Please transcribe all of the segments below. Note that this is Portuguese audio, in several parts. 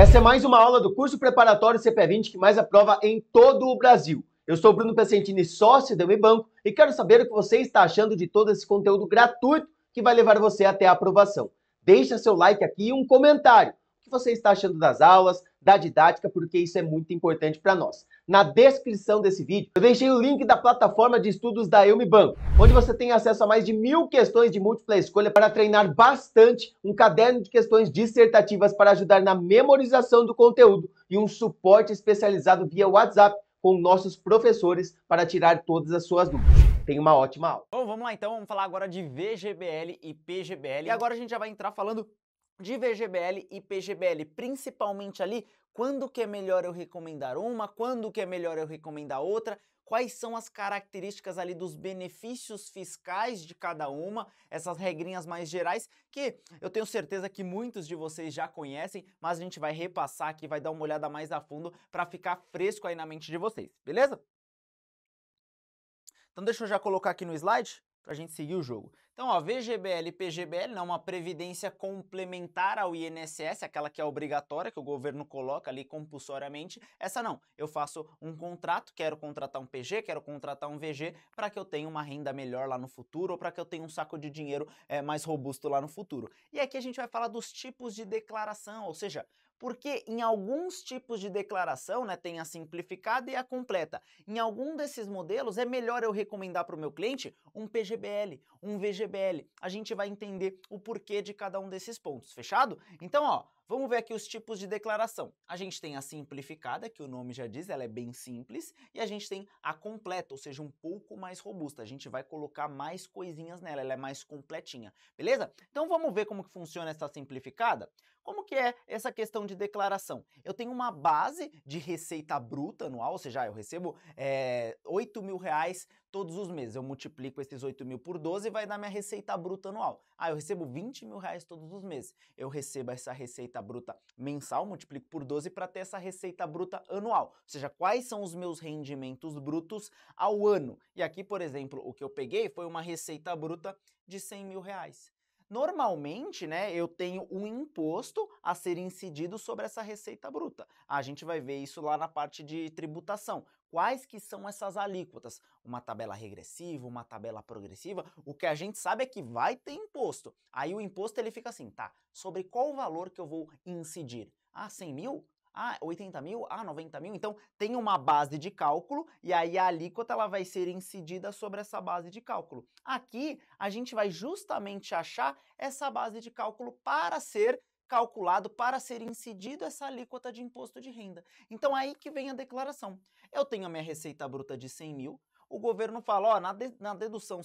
Essa é mais uma aula do curso preparatório CP20 que mais aprova em todo o Brasil. Eu sou Bruno Pessentini, sócio da Unibanco, e quero saber o que você está achando de todo esse conteúdo gratuito que vai levar você até a aprovação. Deixa seu like aqui e um comentário. O que você está achando das aulas, da didática, porque isso é muito importante para nós. Na descrição desse vídeo, eu deixei o link da plataforma de estudos da Banco, onde você tem acesso a mais de mil questões de múltipla escolha para treinar bastante, um caderno de questões dissertativas para ajudar na memorização do conteúdo e um suporte especializado via WhatsApp com nossos professores para tirar todas as suas dúvidas tenha uma ótima aula. Bom, vamos lá então, vamos falar agora de VGBL e PGBL. E agora a gente já vai entrar falando de VGBL e PGBL, principalmente ali quando que é melhor eu recomendar uma, quando que é melhor eu recomendar outra, quais são as características ali dos benefícios fiscais de cada uma, essas regrinhas mais gerais que eu tenho certeza que muitos de vocês já conhecem, mas a gente vai repassar aqui, vai dar uma olhada mais a fundo para ficar fresco aí na mente de vocês, beleza? Então deixa eu já colocar aqui no slide para a gente seguir o jogo. Então, ó, VGBL e PGBL é né, uma previdência complementar ao INSS, aquela que é obrigatória, que o governo coloca ali compulsoriamente. Essa não, eu faço um contrato, quero contratar um PG, quero contratar um VG, para que eu tenha uma renda melhor lá no futuro, ou para que eu tenha um saco de dinheiro é, mais robusto lá no futuro. E aqui a gente vai falar dos tipos de declaração, ou seja, porque em alguns tipos de declaração, né, tem a simplificada e a completa. Em algum desses modelos, é melhor eu recomendar para o meu cliente um PGBL, um VGBL. A gente vai entender o porquê de cada um desses pontos, fechado? Então, ó, Vamos ver aqui os tipos de declaração. A gente tem a simplificada, que o nome já diz, ela é bem simples, e a gente tem a completa, ou seja, um pouco mais robusta. A gente vai colocar mais coisinhas nela, ela é mais completinha, beleza? Então vamos ver como que funciona essa simplificada? Como que é essa questão de declaração? Eu tenho uma base de receita bruta anual, ou seja, eu recebo é, eh, 8 mil reais todos os meses. Eu multiplico esses 8 mil por 12 e vai dar minha receita bruta anual. Ah, eu recebo 20 mil reais todos os meses. Eu recebo essa receita bruta mensal, multiplico por 12 para ter essa receita bruta anual. Ou seja, quais são os meus rendimentos brutos ao ano? E aqui, por exemplo, o que eu peguei foi uma receita bruta de 100 mil reais. Normalmente, né, eu tenho um imposto a ser incidido sobre essa receita bruta. Ah, a gente vai ver isso lá na parte de tributação quais que são essas alíquotas. Uma tabela regressiva, uma tabela progressiva, o que a gente sabe é que vai ter imposto. Aí o imposto ele fica assim, tá, sobre qual valor que eu vou incidir? Ah, 100 mil? Ah, 80 mil? Ah, 90 mil? Então tem uma base de cálculo e aí a alíquota ela vai ser incidida sobre essa base de cálculo. Aqui a gente vai justamente achar essa base de cálculo para ser calculado para ser incidido essa alíquota de imposto de renda. Então aí que vem a declaração. Eu tenho a minha receita bruta de 100 mil, o governo fala, ó, na, de, na dedução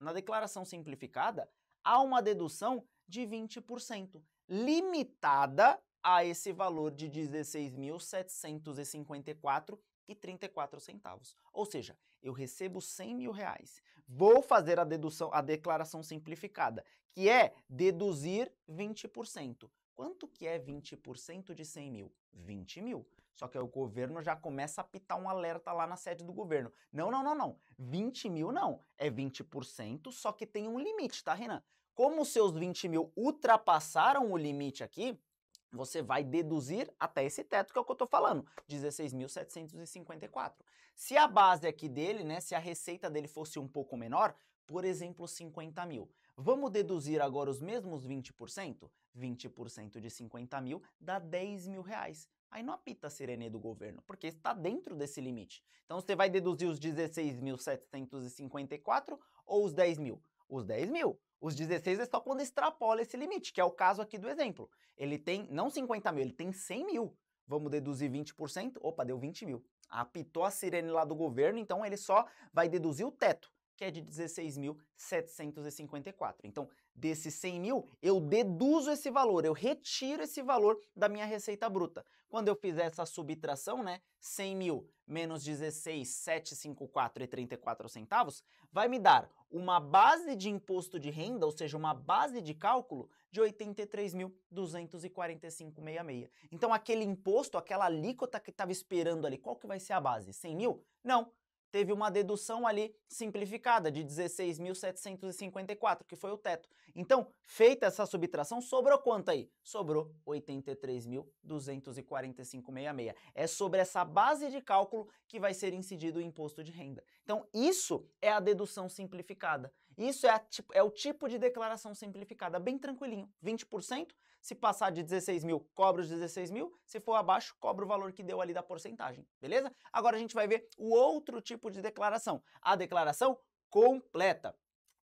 na declaração simplificada, há uma dedução de 20%, limitada a esse valor de 16.754,34 centavos. Ou seja, eu recebo 100 mil reais. Vou fazer a dedução, a declaração simplificada, que é deduzir 20%. Quanto que é 20% de 100 mil? 20 mil. Só que aí o governo já começa a apitar um alerta lá na sede do governo. Não, não, não, não. 20 mil não. É 20%, só que tem um limite, tá, Renan? Como os seus 20 mil ultrapassaram o limite aqui, você vai deduzir até esse teto que é o que eu estou falando, 16.754. Se a base aqui dele, né, se a receita dele fosse um pouco menor, por exemplo, 50 mil. Vamos deduzir agora os mesmos 20%? 20% de 50 mil dá 10 mil reais. Aí não apita a sirene do governo, porque está dentro desse limite. Então você vai deduzir os 16.754 ou os 10 mil? Os 10 mil. Os 16 é só quando extrapola esse limite, que é o caso aqui do exemplo. Ele tem não 50 mil, ele tem 100 mil. Vamos deduzir 20%, opa, deu 20 mil. Apitou a sirene lá do governo, então ele só vai deduzir o teto, que é de 16.754. Então, desses 100 mil, eu deduzo esse valor, eu retiro esse valor da minha receita bruta. Quando eu fizer essa subtração, né, 100 mil menos 16,754,34 centavos, vai me dar uma base de imposto de renda, ou seja, uma base de cálculo de 83.245,66. Então, aquele imposto, aquela alíquota que estava esperando ali, qual que vai ser a base? 100 mil? Não, teve uma dedução ali simplificada de 16.754, que foi o teto. Então, feita essa subtração, sobrou quanto aí? Sobrou 83.245,66. É sobre essa base de cálculo que vai ser incidido o imposto de renda. Então, isso é a dedução simplificada. Isso é, tipo, é o tipo de declaração simplificada, bem tranquilinho, 20%. Se passar de 16 mil, cobra os 16 mil. Se for abaixo, cobra o valor que deu ali da porcentagem, beleza? Agora a gente vai ver o outro tipo de declaração, a declaração completa.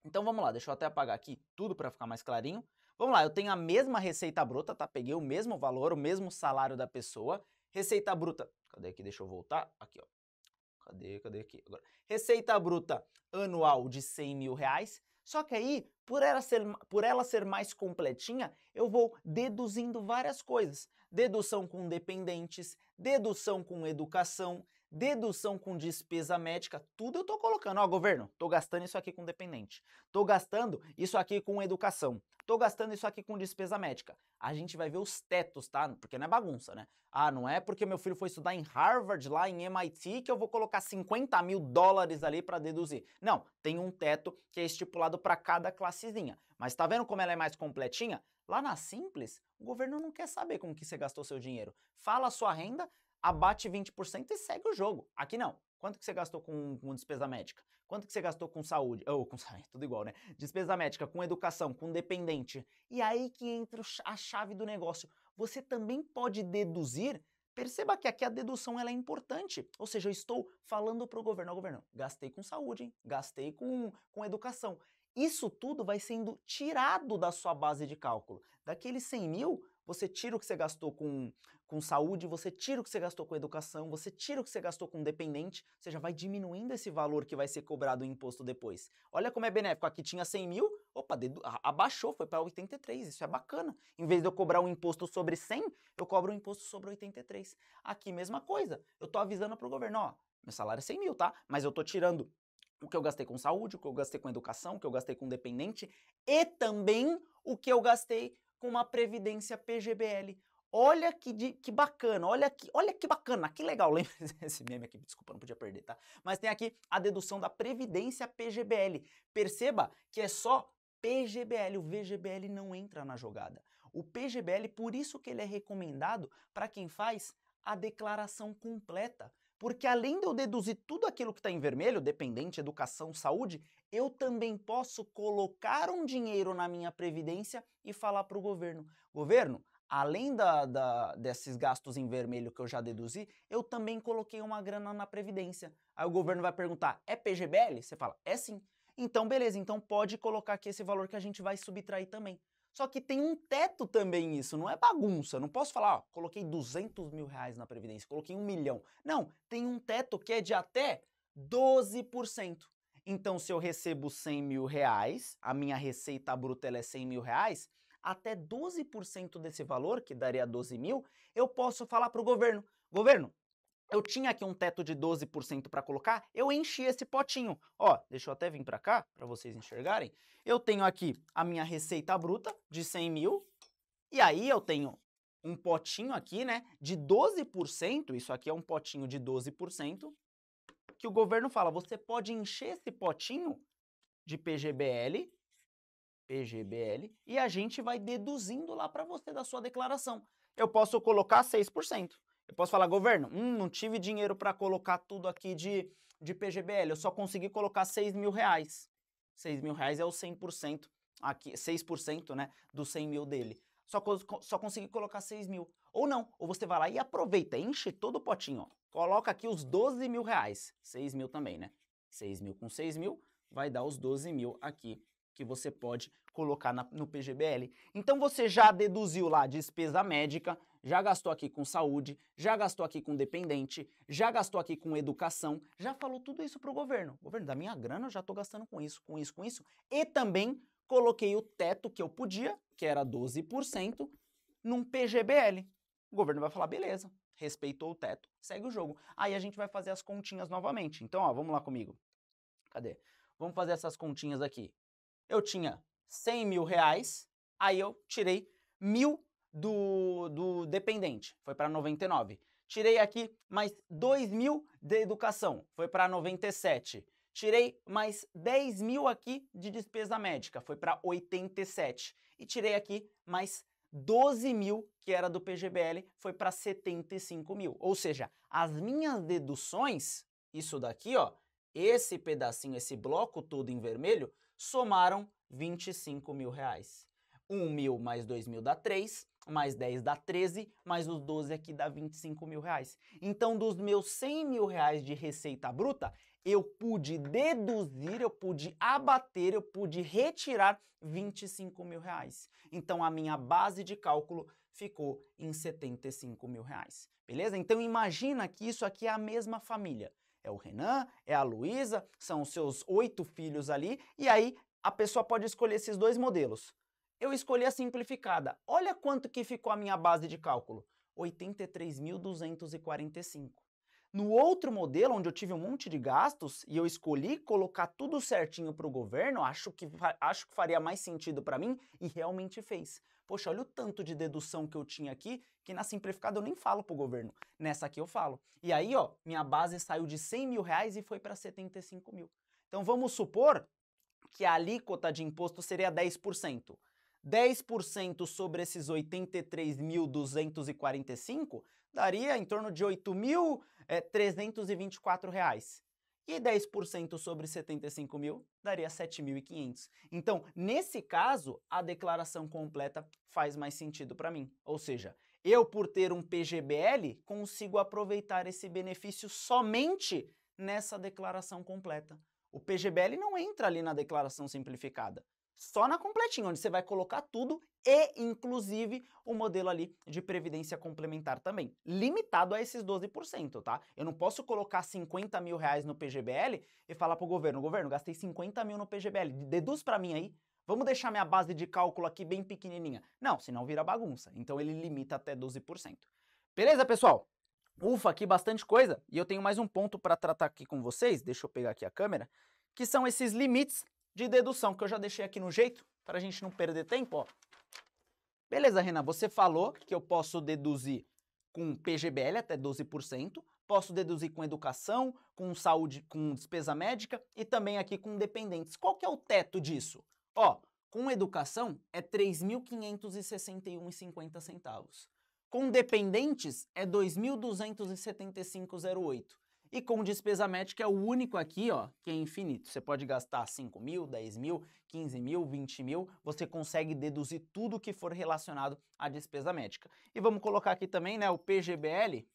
Então vamos lá, deixa eu até apagar aqui tudo para ficar mais clarinho. Vamos lá, eu tenho a mesma receita bruta, tá? Peguei o mesmo valor, o mesmo salário da pessoa. Receita bruta, cadê aqui? Deixa eu voltar. Aqui, ó. Cadê, cadê aqui? Agora, receita bruta anual de 100 mil reais. Só que aí, por ela, ser, por ela ser mais completinha, eu vou deduzindo várias coisas. Dedução com dependentes, dedução com educação, Dedução com despesa médica, tudo eu tô colocando. Ó, governo, tô gastando isso aqui com dependente. tô gastando isso aqui com educação. tô gastando isso aqui com despesa médica. A gente vai ver os tetos, tá? Porque não é bagunça, né? Ah, não é porque meu filho foi estudar em Harvard, lá em MIT, que eu vou colocar 50 mil dólares ali para deduzir. Não, tem um teto que é estipulado para cada classezinha. Mas tá vendo como ela é mais completinha? Lá na Simples, o governo não quer saber com que você gastou seu dinheiro. Fala a sua renda, abate 20% e segue o jogo. Aqui não. Quanto que você gastou com, com, despesa médica? Quanto que você gastou com saúde? Ou oh, com saúde, tudo igual, né? Despesa médica, com educação, com dependente. E aí que entra a chave do negócio. Você também pode deduzir. Perceba que aqui a dedução ela é importante. Ou seja, eu estou falando para o governo, governo, gastei com saúde, hein? gastei com, com educação. Isso tudo vai sendo tirado da sua base de cálculo. Daqueles 100 mil, você tira o que você gastou com, com saúde, você tira o que você gastou com educação, você tira o que você gastou com dependente, você já vai diminuindo esse valor que vai ser cobrado o imposto depois. Olha como é benéfico, aqui tinha 100 mil, opa, abaixou, foi para 83, isso é bacana. Em vez de eu cobrar um imposto sobre 100, eu cobro um imposto sobre 83. Aqui, mesma coisa, eu tô avisando para o governo, ó, meu salário é 100 mil, tá? Mas eu tô tirando o que eu gastei com saúde, o que eu gastei com educação, o que eu gastei com dependente e também o que eu gastei com uma previdência PGBL. Olha que, de, que bacana, olha que, olha que bacana, que legal. Lembra esse meme aqui? Desculpa, não podia perder, tá? Mas tem aqui a dedução da previdência PGBL. Perceba que é só PGBL, o VGBL não entra na jogada. O PGBL, por isso que ele é recomendado para quem faz a declaração completa, porque além de eu deduzir tudo aquilo que está em vermelho, dependente, educação, saúde, eu também posso colocar um dinheiro na minha previdência e falar para o governo: governo, além da, da, desses gastos em vermelho que eu já deduzi, eu também coloquei uma grana na previdência. Aí o governo vai perguntar: é PGBL? Você fala: é sim. Então, beleza, então pode colocar aqui esse valor que a gente vai subtrair também. Só que tem um teto também isso, não é bagunça. Não posso falar, ó, coloquei 200 mil reais na Previdência, coloquei um milhão. Não, tem um teto que é de até 12%. Então, se eu recebo 100 mil reais, a minha receita bruta é 100 mil reais, até 12% desse valor, que daria 12 mil, eu posso falar para o governo, governo, eu tinha aqui um teto de 12% para colocar, eu enchi esse potinho. Ó, deixa eu até vir para cá para vocês enxergarem. Eu tenho aqui a minha receita bruta de 100 mil e aí eu tenho um potinho aqui, né, de 12%, isso aqui é um potinho de 12%, que o governo fala, você pode encher esse potinho de PGBL, PGBL, e a gente vai deduzindo lá para você da sua declaração. Eu posso colocar 6%. Eu posso falar, governo, hum, não tive dinheiro para colocar tudo aqui de, de PGBL, eu só consegui colocar 6 mil reais. 6 mil reais é o 100%, aqui, 6% né, do 100 mil dele. Só, só consegui colocar 6 mil. Ou não, ou você vai lá e aproveita, enche todo o potinho, ó. coloca aqui os 12 mil reais. 6 mil também, né? 6 mil com 6 mil vai dar os 12 mil aqui que você pode colocar na, no PGBL. Então você já deduziu lá despesa médica, já gastou aqui com saúde, já gastou aqui com dependente, já gastou aqui com educação, já falou tudo isso para o governo. Governo, da minha grana eu já estou gastando com isso, com isso, com isso. E também coloquei o teto que eu podia, que era 12%, num PGBL. O governo vai falar, beleza, respeitou o teto, segue o jogo. Aí a gente vai fazer as continhas novamente. Então, ó, vamos lá comigo. Cadê? Vamos fazer essas continhas aqui. Eu tinha 100 mil reais, aí eu tirei mil do, do dependente, foi para 99. Tirei aqui mais 2 mil de educação, foi para 97. Tirei mais 10 mil aqui de despesa médica, foi para 87. E tirei aqui mais 12 mil, que era do PGBL, foi para 75 mil. Ou seja, as minhas deduções, isso daqui, ó, esse pedacinho, esse bloco todo em vermelho, somaram 25 mil reais. 1 mil mais 2 mil dá 3, mais 10 dá 13, mais os 12 aqui dá 25 mil reais. Então, dos meus 100 mil reais de receita bruta, eu pude deduzir, eu pude abater, eu pude retirar 25 mil reais. Então, a minha base de cálculo ficou em 75 mil reais. Beleza? Então, imagina que isso aqui é a mesma família. É o Renan, é a Luísa, são os seus oito filhos ali, e aí a pessoa pode escolher esses dois modelos eu escolhi a simplificada. Olha quanto que ficou a minha base de cálculo, 83.245. No outro modelo, onde eu tive um monte de gastos e eu escolhi colocar tudo certinho para o governo, acho que, acho que faria mais sentido para mim e realmente fez. Poxa, olha o tanto de dedução que eu tinha aqui, que na simplificada eu nem falo para o governo, nessa aqui eu falo. E aí, ó, minha base saiu de 100 mil reais e foi para 75 mil. Então vamos supor que a alíquota de imposto seria 10%. 10% sobre esses 83.245 daria em torno de eh, R$ 8.324. E 10% sobre 75 mil daria 7.500. Então, nesse caso, a declaração completa faz mais sentido para mim. Ou seja, eu, por ter um PGBL, consigo aproveitar esse benefício somente nessa declaração completa. O PGBL não entra ali na declaração simplificada só na completinha, onde você vai colocar tudo e inclusive o modelo ali de previdência complementar também, limitado a esses 12%, tá? Eu não posso colocar 50 mil reais no PGBL e falar pro governo, governo, gastei 50 mil no PGBL, deduz para mim aí, vamos deixar minha base de cálculo aqui bem pequenininha. Não, senão vira bagunça, então ele limita até 12%. Beleza, pessoal? Ufa, aqui bastante coisa, e eu tenho mais um ponto para tratar aqui com vocês, deixa eu pegar aqui a câmera, que são esses limites de dedução, que eu já deixei aqui no jeito, para a gente não perder tempo. Ó. Beleza, Renan, você falou que eu posso deduzir com PGBL até 12%, posso deduzir com educação, com saúde, com despesa médica e também aqui com dependentes. Qual que é o teto disso? Ó, com educação é R$ 3.561,50. Com dependentes é 2.275,08. E com despesa médica é o único aqui ó, que é infinito. Você pode gastar 5 mil, 10 mil, 15 mil, 20 mil, você consegue deduzir tudo que for relacionado à despesa médica E vamos colocar aqui também né, o PGBL.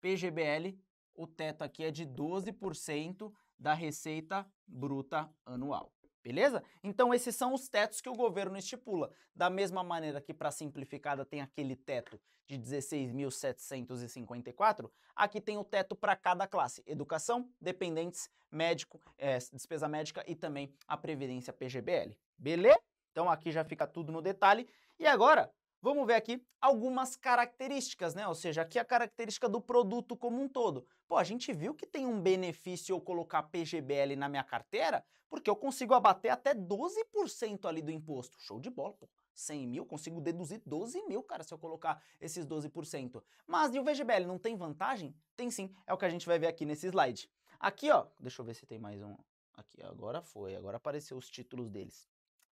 PGBL, o teto aqui é de 12% da receita bruta anual. Beleza? Então esses são os tetos que o governo estipula. Da mesma maneira que para simplificada tem aquele teto de 16.754, aqui tem o teto para cada classe: educação, dependentes, médico, é, despesa médica e também a previdência PGBL. Beleza? Então aqui já fica tudo no detalhe. E agora Vamos ver aqui algumas características, né? Ou seja, aqui a característica do produto como um todo. Pô, a gente viu que tem um benefício eu colocar PGBL na minha carteira, porque eu consigo abater até 12% ali do imposto. Show de bola, pô. 100 mil, consigo deduzir 12 mil, cara, se eu colocar esses 12%. Mas e o VGBL não tem vantagem? Tem sim, é o que a gente vai ver aqui nesse slide. Aqui, ó, deixa eu ver se tem mais um. Aqui, agora foi, agora apareceu os títulos deles.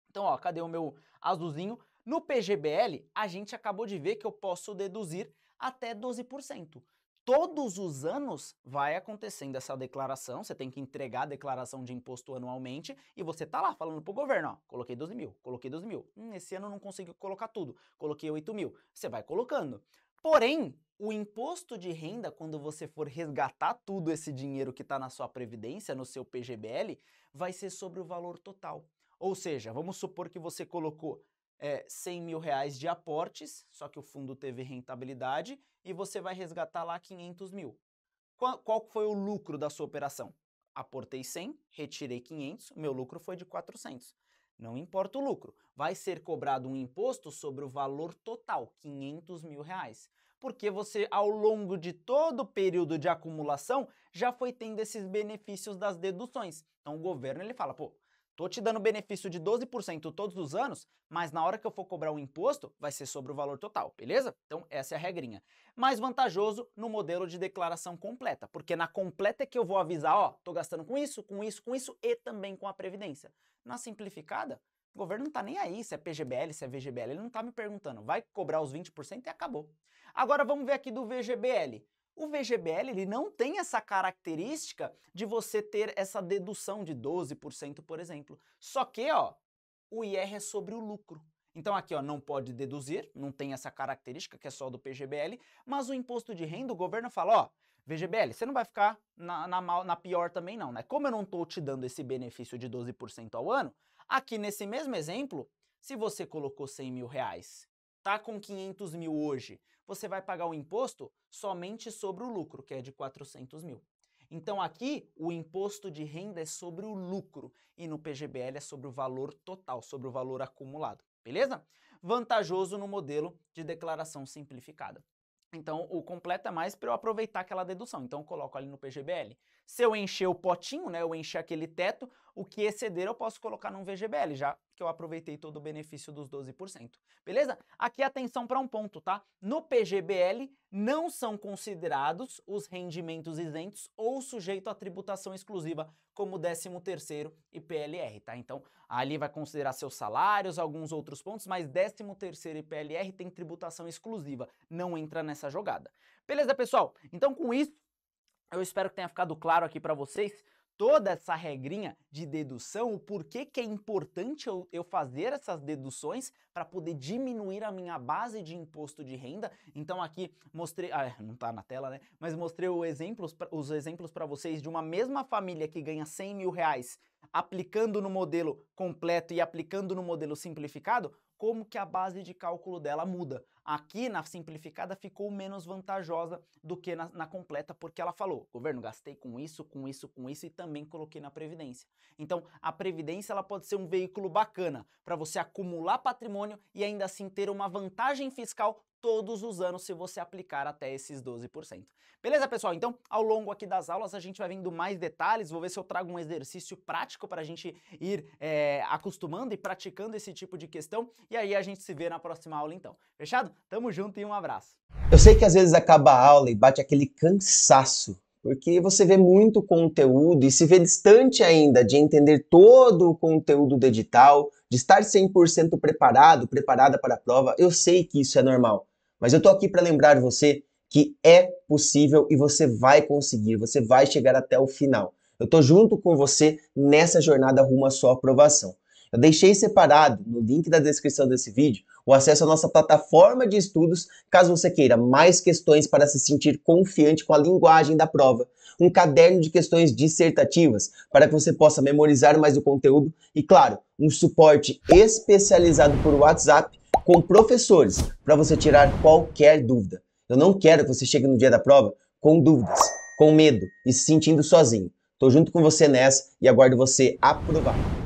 Então, ó, cadê o meu azulzinho? No PGBL, a gente acabou de ver que eu posso deduzir até 12%. Todos os anos vai acontecendo essa declaração, você tem que entregar a declaração de imposto anualmente e você tá lá falando pro governo, ó, coloquei 12 mil, coloquei 12 mil, hum, esse ano não consegui colocar tudo, coloquei 8 mil, você vai colocando. Porém, o imposto de renda, quando você for resgatar tudo esse dinheiro que está na sua previdência, no seu PGBL, vai ser sobre o valor total. Ou seja, vamos supor que você colocou é, 100 mil reais de aportes, só que o fundo teve rentabilidade, e você vai resgatar lá 500 mil. Qual, qual foi o lucro da sua operação? Aportei 100, retirei 500, meu lucro foi de 400. Não importa o lucro, vai ser cobrado um imposto sobre o valor total, 500 mil reais. Porque você, ao longo de todo o período de acumulação, já foi tendo esses benefícios das deduções. Então o governo ele fala, pô, Tô te dando benefício de 12% todos os anos, mas na hora que eu for cobrar o imposto, vai ser sobre o valor total, beleza? Então essa é a regrinha. Mais vantajoso no modelo de declaração completa, porque na completa é que eu vou avisar, ó, tô gastando com isso, com isso, com isso e também com a previdência. Na simplificada, o governo não tá nem aí se é PGBL, se é VGBL, ele não tá me perguntando. Vai cobrar os 20% e acabou. Agora vamos ver aqui do VGBL. O VGBL ele não tem essa característica de você ter essa dedução de 12%, por exemplo. Só que, ó, o IR é sobre o lucro. Então aqui ó, não pode deduzir, não tem essa característica que é só do PGBL, mas o imposto de renda, o governo fala, ó, VGBL, você não vai ficar na, na, mal, na pior também não, né? Como eu não estou te dando esse benefício de 12% ao ano, aqui nesse mesmo exemplo, se você colocou 100 mil reais tá com 500 mil hoje, você vai pagar o imposto somente sobre o lucro, que é de 400 mil. Então aqui o imposto de renda é sobre o lucro e no PGBL é sobre o valor total, sobre o valor acumulado, beleza? Vantajoso no modelo de declaração simplificada. Então o completo é mais para eu aproveitar aquela dedução. Então eu coloco ali no PGBL se eu encher o potinho, né, eu encher aquele teto, o que exceder eu posso colocar num VGBL, já que eu aproveitei todo o benefício dos 12%. Beleza? Aqui é atenção para um ponto, tá? No PGBL não são considerados os rendimentos isentos ou sujeito à tributação exclusiva, como 13º e PLR, tá? Então, ali vai considerar seus salários, alguns outros pontos, mas 13º e PLR tem tributação exclusiva, não entra nessa jogada. Beleza, pessoal? Então, com isso, eu espero que tenha ficado claro aqui para vocês toda essa regrinha de dedução, o porquê que é importante eu, eu fazer essas deduções para poder diminuir a minha base de imposto de renda. Então aqui mostrei, ah, é, não está na tela, né? Mas mostrei exemplos, os exemplos para vocês de uma mesma família que ganha 100 mil reais aplicando no modelo completo e aplicando no modelo simplificado, como que a base de cálculo dela muda. Aqui na simplificada ficou menos vantajosa do que na, na completa, porque ela falou, governo, gastei com isso, com isso, com isso e também coloquei na previdência. Então, a previdência ela pode ser um veículo bacana para você acumular patrimônio e ainda assim ter uma vantagem fiscal todos os anos se você aplicar até esses 12%. Beleza, pessoal? Então, ao longo aqui das aulas, a gente vai vendo mais detalhes, vou ver se eu trago um exercício prático para a gente ir é, acostumando e praticando esse tipo de questão, e aí a gente se vê na próxima aula então. Fechado? Tamo junto e um abraço. Eu sei que às vezes acaba a aula e bate aquele cansaço, porque você vê muito conteúdo e se vê distante ainda de entender todo o conteúdo digital, de estar 100% preparado, preparada para a prova. Eu sei que isso é normal. Mas eu tô aqui para lembrar você que é possível e você vai conseguir, você vai chegar até o final. Eu tô junto com você nessa jornada rumo à sua aprovação. Eu deixei separado no link da descrição desse vídeo o acesso à nossa plataforma de estudos, caso você queira mais questões para se sentir confiante com a linguagem da prova, um caderno de questões dissertativas para que você possa memorizar mais o conteúdo e, claro, um suporte especializado por WhatsApp com professores para você tirar qualquer dúvida. Eu não quero que você chegue no dia da prova com dúvidas, com medo e se sentindo sozinho. Estou junto com você nessa e aguardo você aprovar.